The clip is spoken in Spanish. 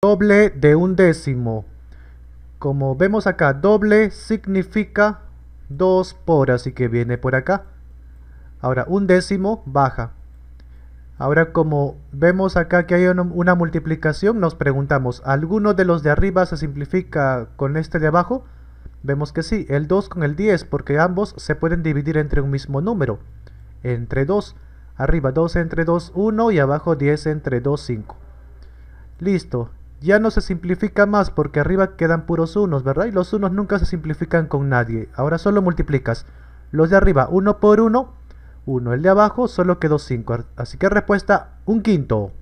doble de un décimo. Como vemos acá, doble significa 2 por, así que viene por acá. Ahora, un décimo baja. Ahora, como vemos acá que hay una, multiplicación, nos preguntamos, ¿alguno de los de arriba se simplifica con este de abajo? Vemos que sí, el 2 con el 10, porque ambos se pueden dividir entre un mismo número. Entre 2, arriba 2 entre 2, 1 y abajo 10 entre 2, 5. Listo, ya no se simplifica más porque arriba quedan puros unos, ¿verdad? Y los unos nunca se simplifican con nadie. Ahora solo multiplicas los de arriba uno por uno, uno. El de abajo solo quedó 5. Así que respuesta, un quinto.